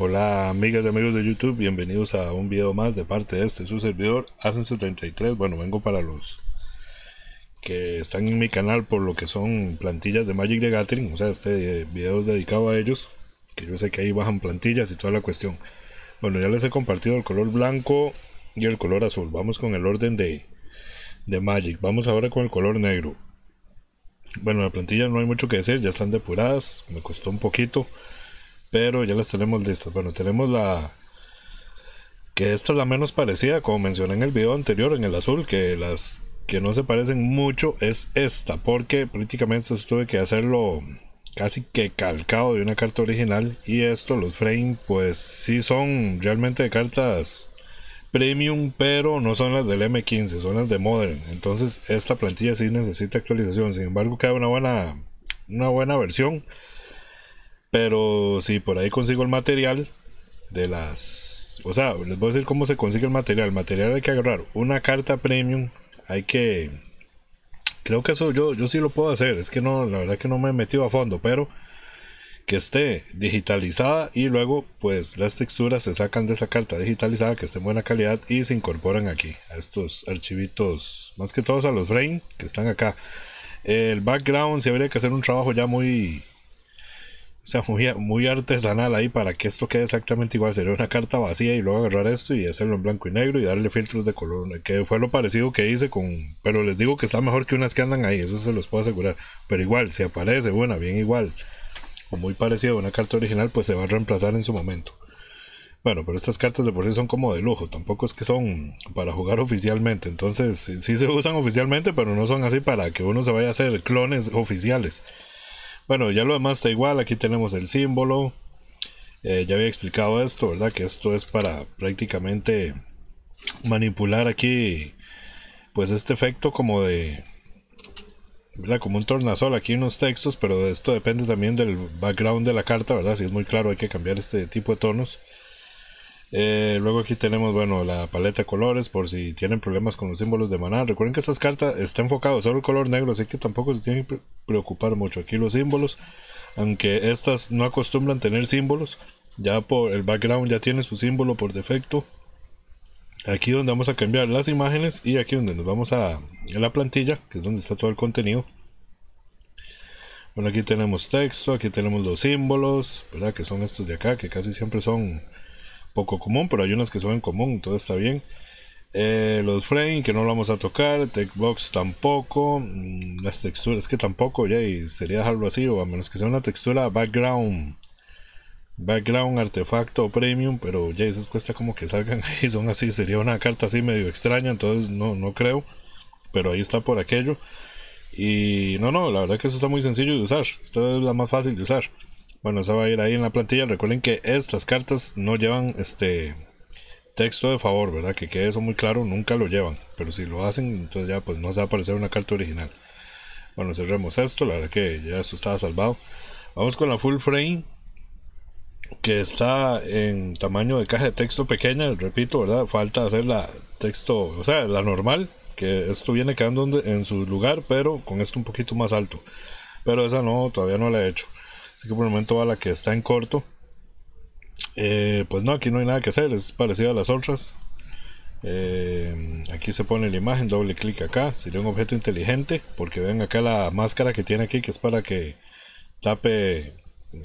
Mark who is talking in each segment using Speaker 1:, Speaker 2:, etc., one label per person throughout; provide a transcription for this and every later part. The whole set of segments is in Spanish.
Speaker 1: Hola amigas y amigos de YouTube, bienvenidos a un video más de parte de este su servidor Asen73. Bueno, vengo para los que están en mi canal por lo que son plantillas de Magic de Gathering, o sea, este eh, video es dedicado a ellos, que yo sé que ahí bajan plantillas y toda la cuestión. Bueno, ya les he compartido el color blanco y el color azul. Vamos con el orden de, de Magic. Vamos ahora con el color negro. Bueno, la plantilla no hay mucho que decir, ya están depuradas, me costó un poquito. Pero ya las tenemos listas. Bueno, tenemos la... Que esta es la menos parecida, como mencioné en el video anterior, en el azul, que las que no se parecen mucho es esta, porque prácticamente tuve que hacerlo casi que calcado de una carta original y esto, los frame, pues sí son realmente de cartas premium, pero no son las del M15, son las de Modern. Entonces esta plantilla sí necesita actualización, sin embargo queda una buena, una buena versión. Pero si por ahí consigo el material de las... O sea, les voy a decir cómo se consigue el material. El material hay que agarrar una carta premium. Hay que... Creo que eso yo, yo sí lo puedo hacer. Es que no, la verdad que no me he metido a fondo, pero que esté digitalizada y luego pues las texturas se sacan de esa carta digitalizada que esté en buena calidad y se incorporan aquí a estos archivitos más que todos a los frame que están acá el background si habría que hacer un trabajo ya muy o sea, muy, muy artesanal ahí para que esto quede exactamente igual. Sería una carta vacía y luego agarrar esto y hacerlo en blanco y negro y darle filtros de color. Que fue lo parecido que hice con. Pero les digo que está mejor que unas que andan ahí, eso se los puedo asegurar. Pero igual, si aparece buena, bien igual, o muy parecido a una carta original, pues se va a reemplazar en su momento. Bueno, pero estas cartas de por sí son como de lujo, tampoco es que son para jugar oficialmente, entonces sí se usan oficialmente, pero no son así para que uno se vaya a hacer clones oficiales. Bueno, ya lo demás está igual. Aquí tenemos el símbolo. Eh, ya había explicado esto, ¿verdad? Que esto es para prácticamente manipular aquí, pues este efecto como de, ¿verdad? Como un tornasol aquí en textos, pero esto depende también del background de la carta, ¿verdad? Si es muy claro hay que cambiar este tipo de tonos. Eh, luego aquí tenemos, bueno, la paleta de colores por si tienen problemas con los símbolos de maná. Recuerden que estas cartas están enfocadas solo el color negro, así que tampoco se tienen que preocupar mucho. Aquí los símbolos, aunque estas no acostumbran tener símbolos, ya por el background ya tiene su símbolo por defecto. Aquí donde vamos a cambiar las imágenes y aquí donde nos vamos a, a la plantilla, que es donde está todo el contenido. Bueno, aquí tenemos texto, aquí tenemos los símbolos, ¿verdad? Que son estos de acá, que casi siempre son poco común, pero hay unas que son en común, todo está bien. Eh, los frames que no lo vamos a tocar, Techbox tampoco, mm, las texturas que tampoco, ya, y sería algo así, o a menos que sea una textura background, background, artefacto premium, pero ya eso cuesta como que salgan y son así, sería una carta así medio extraña, entonces no, no creo, pero ahí está por aquello. Y no, no, la verdad que eso está muy sencillo de usar, esta es la más fácil de usar. Bueno, esa va a ir ahí en la plantilla. Recuerden que estas cartas no llevan este texto de favor, ¿verdad? Que quede eso muy claro, nunca lo llevan. Pero si lo hacen, entonces ya pues no se va a parecer una carta original. Bueno, cerremos esto, la verdad que ya esto estaba salvado. Vamos con la full frame, que está en tamaño de caja de texto pequeña, repito, ¿verdad? Falta hacer la texto, o sea, la normal, que esto viene quedando en su lugar, pero con esto un poquito más alto. Pero esa no, todavía no la he hecho. Así que por el momento va la que está en corto. Eh, pues no, aquí no hay nada que hacer, es parecido a las otras. Eh, aquí se pone la imagen, doble clic acá, sería un objeto inteligente, porque ven acá la máscara que tiene aquí, que es para que tape,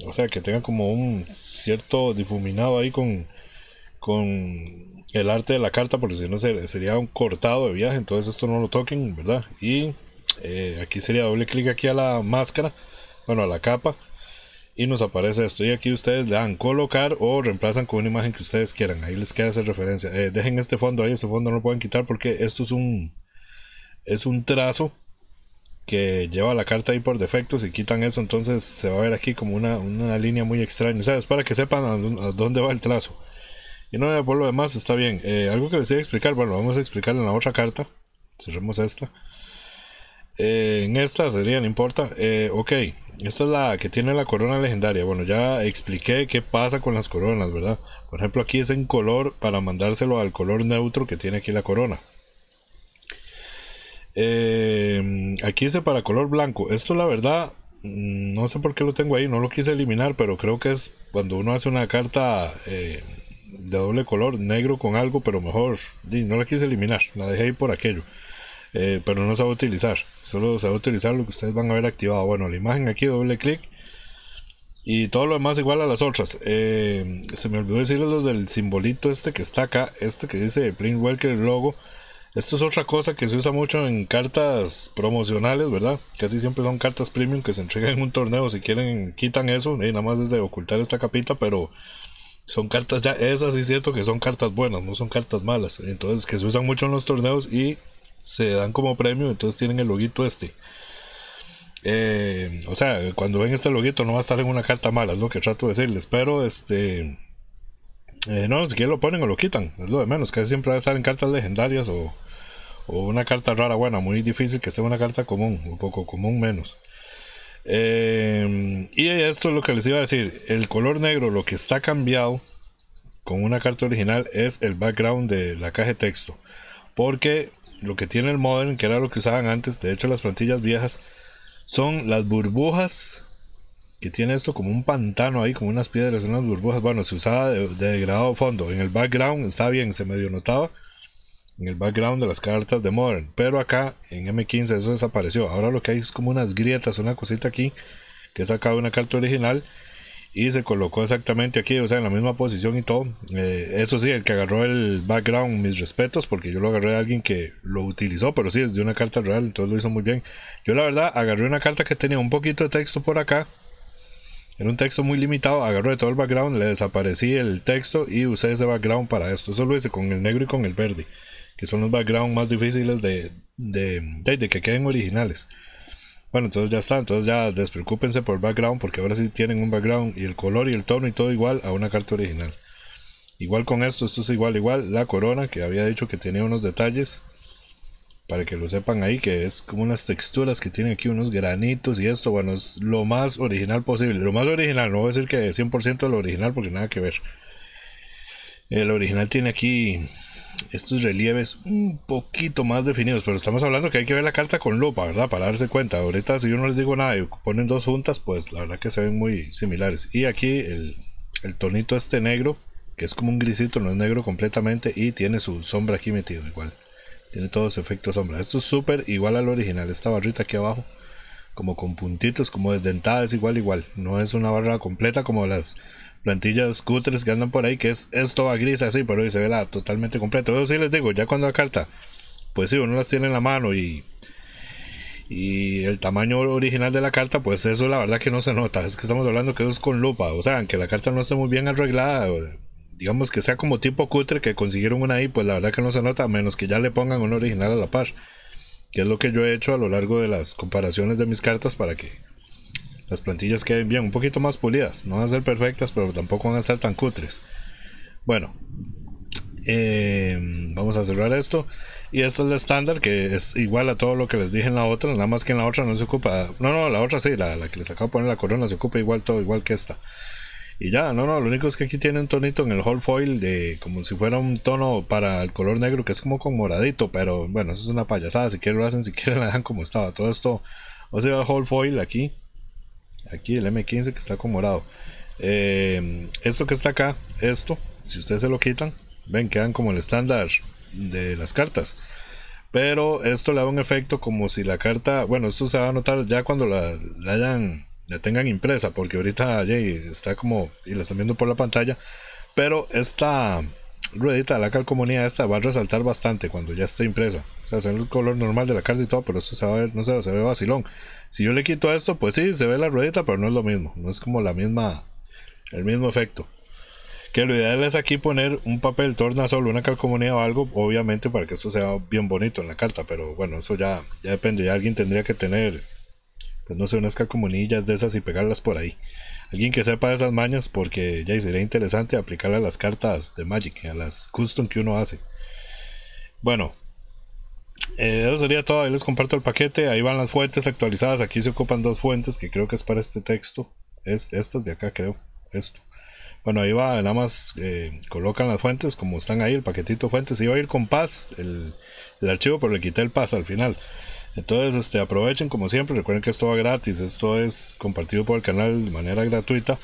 Speaker 1: o sea, que tenga como un cierto difuminado ahí con, con el arte de la carta, porque si no sería un cortado de viaje, entonces esto no lo toquen, ¿verdad? Y eh, aquí sería doble clic aquí a la máscara, bueno, a la capa, y nos aparece esto. Y aquí ustedes le dan colocar o reemplazan con una imagen que ustedes quieran. Ahí les queda hacer referencia. Eh, dejen este fondo ahí, este fondo no lo pueden quitar porque esto es un, es un trazo que lleva la carta ahí por defecto. Si quitan eso, entonces se va a ver aquí como una, línea muy extraña. O sea, es para que sepan a, dónde va el trazo. Y no, por lo demás está bien. Eh, algo que les iba a explicar, bueno, vamos a explicar en la otra carta. Cerremos esta. Eh, en esta sería, no importa. ok. Esta es la que tiene la corona legendaria. Bueno, ya expliqué qué pasa con las coronas, ¿verdad? Por ejemplo, aquí es en color para mandárselo al color neutro que tiene aquí la corona. Eh, aquí dice para color blanco. Esto la verdad, mm, no sé por qué lo tengo ahí, no lo quise eliminar, pero creo que es cuando uno hace una carta eh, de doble color, negro con algo, pero mejor. no la quise eliminar, la dejé ahí por aquello. Eh, pero no se va a utilizar. Solo se va a utilizar lo que ustedes van a ver activado. Bueno, la imagen aquí, doble clic. Y todo lo demás igual a las otras. Eh, se me olvidó decirles los del simbolito este que está acá. Este que dice Plain Walker logo. Esto es otra cosa que se usa mucho en cartas promocionales, ¿verdad? Casi siempre son cartas premium que se entregan en un torneo. Si quieren, quitan eso. Y eh, nada más es de ocultar esta capita, pero son cartas ya. Esas sí cierto que son cartas buenas, no son cartas malas. Entonces, que se usan mucho en los torneos y se dan como premio, entonces tienen el loguito este. Eh, o sea, cuando ven este loguito no va a estar en una carta mala, es lo que trato de decirles. Pero este. Eh, no, si quieren lo ponen o lo quitan, es lo de menos. Casi siempre va a estar en cartas legendarias o, una carta rara, buena, muy difícil que sea una carta común, un poco común menos. Eh, y esto es lo que les iba a decir: el color negro, lo que está cambiado con una carta original es el background de la caja de texto. Porque lo que tiene el modern, que era lo que usaban antes, de hecho las plantillas viejas, son las burbujas, que tiene esto como un pantano ahí, como unas piedras, unas burbujas, bueno, se usaba de, grado fondo, en el background está bien, se medio notaba, en el background de las cartas de modern, pero acá en M15 eso desapareció, ahora lo que hay es como unas grietas, una cosita aquí, que de una carta original, y se colocó exactamente aquí, o sea, en la misma posición y todo. Eh, eso sí, el que agarró el background, mis respetos, porque yo lo agarré de alguien que lo utilizó, pero sí, es de una carta real, entonces lo hizo muy bien. Yo la verdad agarré una carta que tenía un poquito de texto por acá, era un texto muy limitado, agarré todo el background, le desaparecí el texto y usé ese background para esto. Eso lo hice con el negro y con el verde, que son los backgrounds más difíciles de, de que queden originales. Bueno, entonces ya está, entonces ya despreocúpense por el background porque ahora sí tienen un background y el color y el tono y todo igual a una carta original. Igual con esto, esto es igual, igual. La corona que había dicho que tenía unos detalles para que lo sepan ahí, que es como unas texturas que tiene aquí, unos granitos y esto, bueno, es lo más original posible. Lo más original, no voy a decir que 100% lo original porque nada que ver. El original tiene aquí estos relieves un poquito más definidos, pero estamos hablando que hay que ver la carta con lupa, ¿verdad? Para darse cuenta. Ahorita si yo no les digo nada y ponen dos juntas, pues la verdad que se ven muy similares. Y aquí el, tonito este negro, que es como un grisito, no es negro completamente y tiene su sombra aquí metido igual. Tiene todos efectos sombra. Esto es súper igual al original, esta barrita aquí abajo como con puntitos, como desdentadas, igual, igual. No es una barra completa como las plantillas cutres que andan por ahí, que es, esto a gris así, pero hoy se la totalmente completa. Eso sí les digo, ya cuando la carta, pues sí, uno las tiene en la mano y, y el tamaño original de la carta, pues eso la verdad que no se nota. Es que estamos hablando que eso es con lupa, o sea, aunque la carta no esté muy bien arreglada. Digamos que sea como tipo cutre que consiguieron una ahí, pues la verdad que no se nota, menos que ya le pongan una original a la par que es lo que yo he hecho a lo largo de las comparaciones de mis cartas para que las plantillas queden bien, un poquito más pulidas. No van a ser perfectas, pero tampoco van a ser tan cutres. Bueno, eh, vamos a cerrar esto. Y esta es la estándar, que es igual a todo lo que les dije en la otra, nada más que en la otra no se ocupa. No, no, la otra sí, la, la que les acabo de poner la corona se ocupa igual todo, igual que esta. Y ya, no, no, lo único es que aquí tiene un tonito en el whole foil de como si fuera un tono para el color negro que es como con moradito, pero bueno, eso es una payasada, si quieren lo hacen, si quieren la dan como estaba. Todo esto, o sea, Hall foil aquí, aquí el M15 que está con morado. Eh, esto que está acá, esto, si ustedes se lo quitan, ven, quedan como el estándar de las cartas. Pero esto le da un efecto como si la carta, bueno, esto se va a notar ya cuando la, la hayan la tengan impresa, porque ahorita Jay está como, y la están viendo por la pantalla, pero esta ruedita la calcomanía esta va a resaltar bastante cuando ya esté impresa. O sea, es el color normal de la carta y todo, pero esto se va a ver, no sé, se ve vacilón. Si yo le quito esto, pues sí, se ve la ruedita, pero no es lo mismo, no es como la misma, el mismo efecto. Que lo ideal es aquí poner un papel tornasol, una calcomanía o algo, obviamente para que esto sea bien bonito en la carta, pero bueno, eso ya, ya depende, ya alguien tendría que tener pues no sé, unas cacomunillas de esas y pegarlas por ahí. Alguien que sepa de esas mañas, porque ya sería interesante aplicarle a las cartas de Magic, a las custom que uno hace. Bueno, eh, eso sería todo. Ahí les comparto el paquete. Ahí van las fuentes actualizadas. Aquí se ocupan dos fuentes que creo que es para este texto. Es, estas de acá, creo. Esto. Bueno, ahí va, nada más eh, colocan las fuentes como están ahí, el paquetito fuentes. Iba a ir con paz el, archivo, pero le quité el paz al final. Entonces, este, aprovechen como siempre, recuerden que esto va gratis, esto es compartido por el canal de manera gratuita.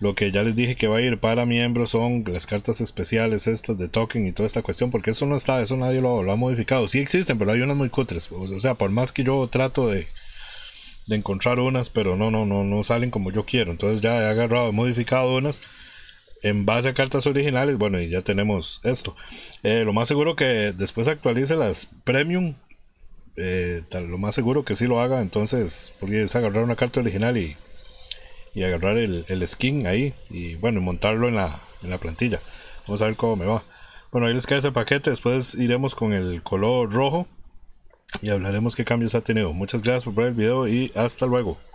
Speaker 1: Lo que ya les dije que va a ir para miembros son las cartas especiales, estas de token y toda esta cuestión, porque eso no está, eso nadie lo, ha modificado. Sí existen, pero hay unas muy cutres. O sea, por más que yo trato de, encontrar unas, pero no, no, no, no salen como yo quiero. Entonces ya he agarrado, he modificado unas en base a cartas originales. Bueno, y ya tenemos esto. Eh, lo más seguro que después actualice las premium eh, lo más seguro que sí lo haga, entonces, porque es agarrar una carta original y, agarrar el, el, skin ahí y bueno, montarlo en la, en la plantilla. Vamos a ver cómo me va. Bueno, ahí les queda ese paquete, después iremos con el color rojo y hablaremos qué cambios ha tenido. Muchas gracias por ver el video y hasta luego.